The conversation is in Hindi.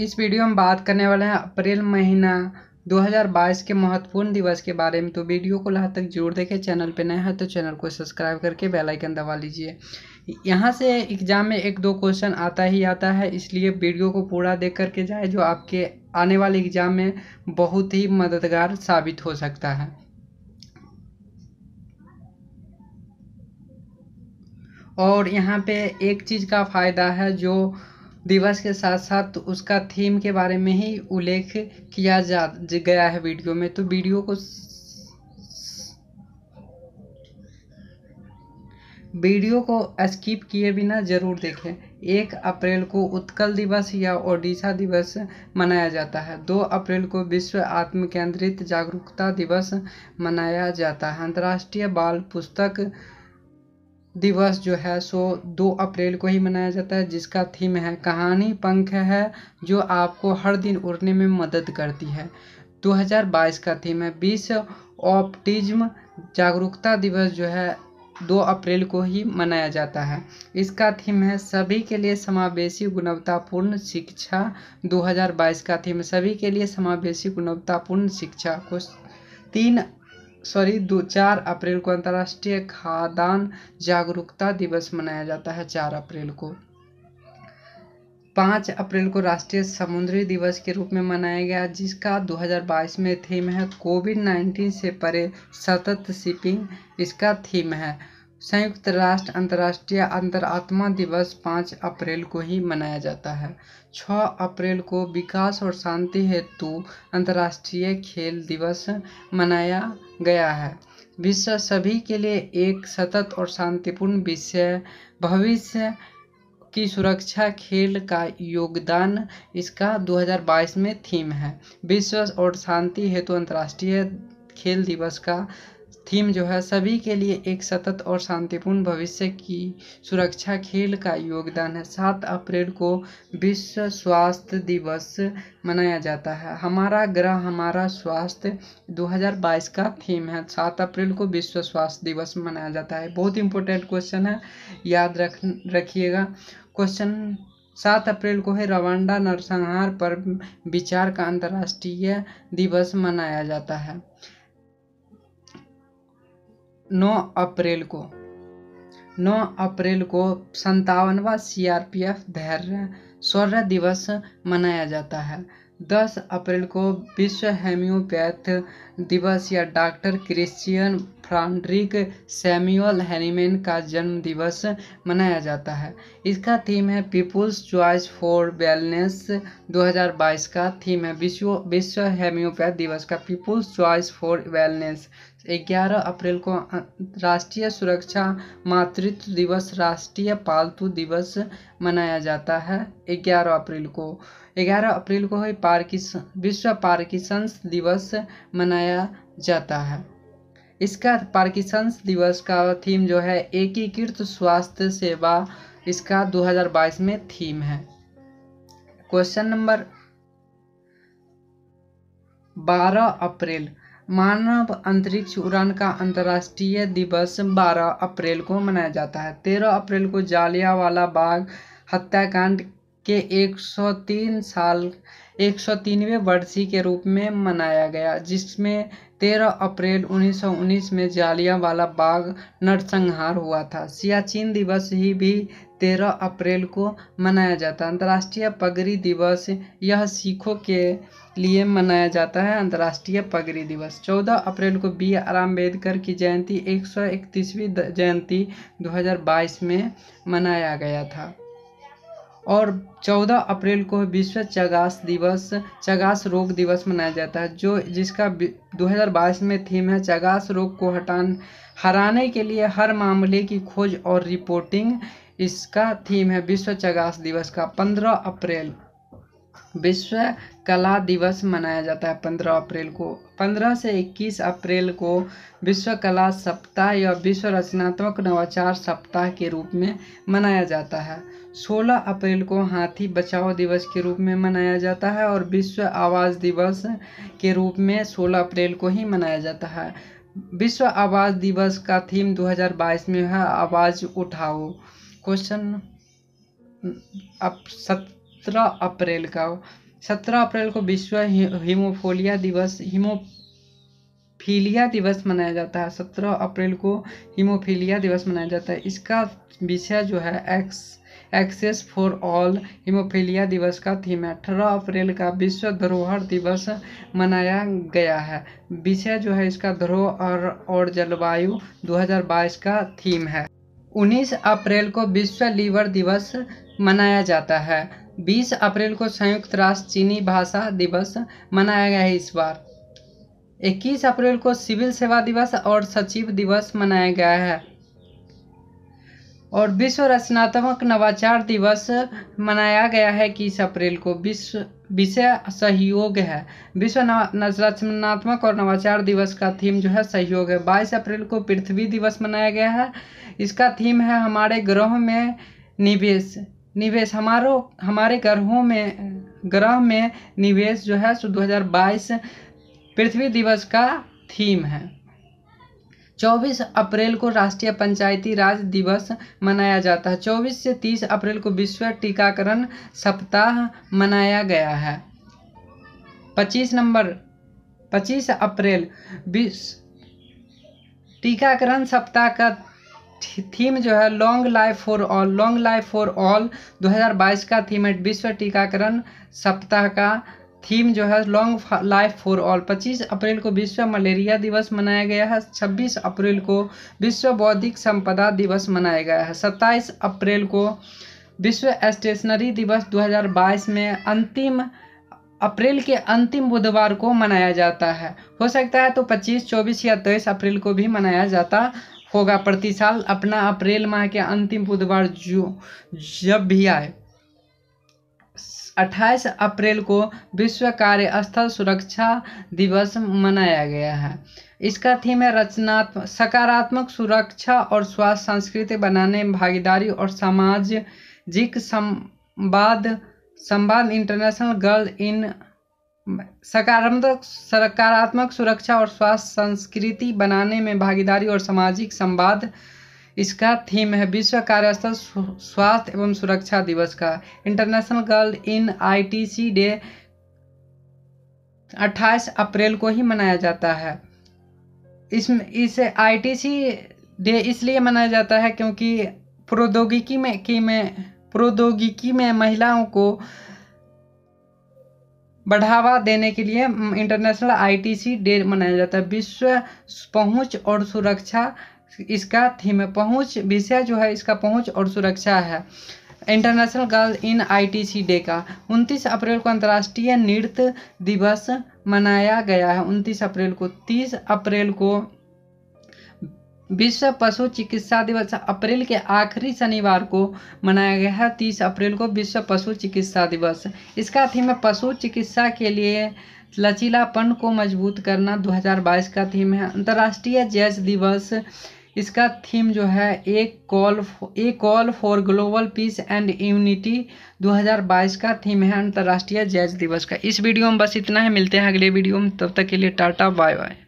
इस वीडियो में बात करने वाले हैं अप्रैल महीना 2022 के महत्वपूर्ण दिवस के बारे में तो वीडियो को लहा तक जरूर देखें चैनल पर नया है तो चैनल को सब्सक्राइब करके बेल आइकन दबा लीजिए यहाँ से एग्ज़ाम में एक दो क्वेश्चन आता ही आता है इसलिए वीडियो को पूरा देख करके जाए जो आपके आने वाले एग्ज़ाम में बहुत ही मददगार साबित हो सकता है और यहाँ पे एक चीज़ का फ़ायदा है जो दिवस के साथ साथ उसका थीम के बारे में ही उल्लेख किया जा गया है वीडियो में तो वीडियो को वीडियो को स्किप किए बिना जरूर देखें एक अप्रैल को उत्कल दिवस या ओडिशा दिवस मनाया जाता है दो अप्रैल को विश्व आत्म केंद्रित जागरूकता दिवस मनाया जाता है अंतर्राष्ट्रीय बाल पुस्तक दिवस जो है सो दो अप्रैल को ही मनाया जाता है जिसका थीम है कहानी पंख है जो आपको हर दिन उड़ने में मदद करती है 2022 का थीम है बीस ऑप्टिज्म जागरूकता दिवस जो है दो अप्रैल को ही मनाया जाता है इसका थीम है सभी के लिए समावेशी गुणवत्तापूर्ण शिक्षा 2022 का थीम सभी के लिए समावेशी गुणवत्तापूर्ण शिक्षा को तीन सॉरी दो चार अप्रैल को अंतर्राष्ट्रीय खाद्यान्न जागरूकता दिवस मनाया जाता है चार अप्रैल को पाँच अप्रैल को राष्ट्रीय समुद्री दिवस के रूप में मनाया गया जिसका 2022 में थीम है कोविड 19 से परे सतत शिपिंग इसका थीम है संयुक्त राष्ट्र अंतर्राष्ट्रीय अंतरात्मा दिवस पाँच अप्रैल को ही मनाया जाता है 6 अप्रैल को विकास और शांति हेतु अंतर्राष्ट्रीय खेल दिवस मनाया गया है विश्व सभी के लिए एक सतत और शांतिपूर्ण विषय भविष्य की सुरक्षा खेल का योगदान इसका 2022 में थीम है विश्व और शांति हेतु अंतर्राष्ट्रीय खेल दिवस का थीम जो है सभी के लिए एक सतत और शांतिपूर्ण भविष्य की सुरक्षा खेल का योगदान है सात अप्रैल को विश्व स्वास्थ्य दिवस मनाया जाता है हमारा ग्रह हमारा स्वास्थ्य 2022 का थीम है सात अप्रैल को विश्व स्वास्थ्य दिवस मनाया जाता है बहुत इंपॉर्टेंट क्वेश्चन है याद रख रखिएगा क्वेश्चन सात अप्रैल को है रवांडा नरसंहार पर विचार का अंतर्राष्ट्रीय दिवस मनाया जाता है 9 अप्रैल को 9 अप्रैल को संतावनवा सीआरपीएफ धैर्य स्वर्ण दिवस मनाया जाता है 10 अप्रैल को विश्व हेम्योपैथ दिवस या doctor Christian Friedrich Samuel Hahnemann का जन्म दिवस मनाया जाता है इसका थीम है पीपुल्स चॉइस फॉर वेलनेस 2022 का थीम है विश्व विश्व हेम्योपैथ दिवस का पीपुल्स चॉइस फॉर वेलनेस 11 अप्रैल को राष्ट्रीय सुरक्षा मातृत्व दिवस राष्ट्रीय पालतू दिवस मनाया जाता है 11 अप्रैल को 11 अप्रैल को ही पार्किस विश्व पार्किसंस दिवस मनाया जाता है इसका पार्किसंस दिवस का थीम जो है एकीकृत स्वास्थ्य सेवा इसका 2022 में थीम है क्वेश्चन नंबर 12 अप्रैल मानव अंतरिक्ष उड़ान का अंतर्राष्ट्रीय दिवस 12 अप्रैल को मनाया जाता है 13 अप्रैल को जालियावाला बाग हत्याकांड के 103 साल एक सौ वर्षी के रूप में मनाया गया जिसमें 13 अप्रैल 1919 में जालियावाला बाग नरसंहार हुआ था सियाचिन दिवस ही भी 13 अप्रैल को मनाया जाता है अंतर्राष्ट्रीय पगड़ी दिवस यह सिखों के लिए मनाया जाता है अंतर्राष्ट्रीय पगड़ी दिवस 14 अप्रैल को बी आर अम्बेडकर की जयंती इकतीसवीं जयंती 2022 में मनाया गया था और 14 अप्रैल को विश्व चगास दिवस चगास रोग दिवस मनाया जाता है जो जिसका 2022 में थीम है चगास रोग को हटान हराने के लिए हर मामले की खोज और रिपोर्टिंग इसका थीम है विश्व चगास दिवस का 15 अप्रैल विश्व कला दिवस मनाया जाता है पंद्रह अप्रैल को पंद्रह से इक्कीस अप्रैल को विश्व कला सप्ताह या विश्व रचनात्मक नवाचार सप्ताह के रूप में मनाया जाता है सोलह अप्रैल को हाथी बचाओ दिवस के रूप में मनाया जाता है और विश्व आवास दिवस के रूप में सोलह अप्रैल को ही मनाया जाता है विश्व आवास दिवस का थीम 2022 में है आवाज़ उठाओ क्वेश्चन अब सत सत्रह अप्रैल का सत्रह अप्रैल को विश्व हीमोफोलिया दिवस हीमो हीमोफीलिया दिवस मनाया जाता है सत्रह अप्रैल को हीमोफीलिया दिवस मनाया जाता है इसका विषय जो है ex access for all haemophilia दिवस का थीम है अठारह अप्रैल का विश्व धरोहर दिवस मनाया गया है विषय जो है इसका धरोहर और जलवायु 2022 का थीम है 19 अप्रैल को विश्व लीवर दिवस मनाया जाता है 20 अप्रैल को संयुक्त राष्ट्र चीनी भाषा दिवस मनाया गया है इस बार 21 अप्रैल को सिविल सेवा दिवस और सचिव दिवस मनाया गया है और विश्व रचनात्मक नवाचार दिवस मनाया गया है इक्कीस अप्रैल को विश्व विषय सहयोग है विश्व रचनात्मक और नवाचार दिवस का थीम जो है सहयोग है बाईस अप्रैल को पृथ्वी दिवस मनाया गया है इसका थीम है हमारे ग्रह में निवेश निवेश हमारो हमारे ग्रहों में ग्रह में निवेश जो है सो 2022 पृथ्वी दिवस का थीम है 24 अप्रैल को राष्ट्रीय पंचायती राज दिवस मनाया जाता है 24 से 30 अप्रैल को विश्व टीकाकरण सप्ताह मनाया गया है 25 नंबर 25 अप्रैल विश्व टीकाकरण सप्ताह का थीम जो है long life for all long life for all 2022 का थीम है विश्व टीकाकरण सप्ताह का थीम जो है लॉन्ग लाइफ फॉर ऑल 25 अप्रैल को विश्व मलेरिया दिवस मनाया गया है 26 अप्रैल को विश्व बौद्धिक संपदा दिवस मनाया गया है 27 अप्रैल को विश्व स्टेशनरी दिवस 2022 में अंतिम अप्रैल के अंतिम बुधवार को मनाया जाता है हो सकता है तो 25, 24 या 23 अप्रैल को भी मनाया जाता होगा प्रति साल अपना अप्रैल माह के अंतिम बुधवार जो जब भी आए 28 अप्रैल को विश्व कार्यस्थल सुरक्षा दिवस मनाया गया है इसका थीम है रचनात्मक सकारात्मक सुरक्षा और स्वास्थ्य संस्कृति बनाने भागीदारी और सामाजिक संवाद संवाद इंटरनेशनल गर्ल इन सकारात्मक सकारात्मक सुरक्षा और स्वास्थ्य संस्कृति बनाने में भागीदारी और सामाजिक संवाद इसका थीम है विश्व कार्यस्थल स्वास्थ्य एवं सुरक्षा दिवस का international girl in ITC day 28 अप्रैल को ही मनाया जाता है इसमें इस आईटीसी डे इसलिए मनाया जाता है क्योंकि प्रौद्योगिकी में की में प्रौद्योगिकी में महिलाओं को बढ़ावा देने के लिए इंटरनेशनल आईटीसी डे मनाया जाता है विश्व पहुंच और सुरक्षा इसका थीम है पहुंच विषय जो है इसका पहुंच और सुरक्षा है international girl in ITC day का 29 अप्रैल को अंतर्राष्ट्रीय नृत्य दिवस मनाया गया है 29 अप्रैल को 30 अप्रैल को विश्व पशु चिकित्सा दिवस अप्रैल के आखिरी शनिवार को मनाया गया है तीस अप्रैल को विश्व पशु चिकित्सा दिवस इसका थीम है पशु चिकित्सा के लिए लचीलापन को मजबूत करना 2022 का थीम है अंतर्राष्ट्रीय जैज दिवस इसका थीम जो है एक call a call for global peace and unity 2022 का थीम है अंतर्राष्ट्रीय जैज दिवस का इस वीडियो में बस इतना है मिलते हैं अगले वीडियो में तब तक के लिए टाटा बाय बाय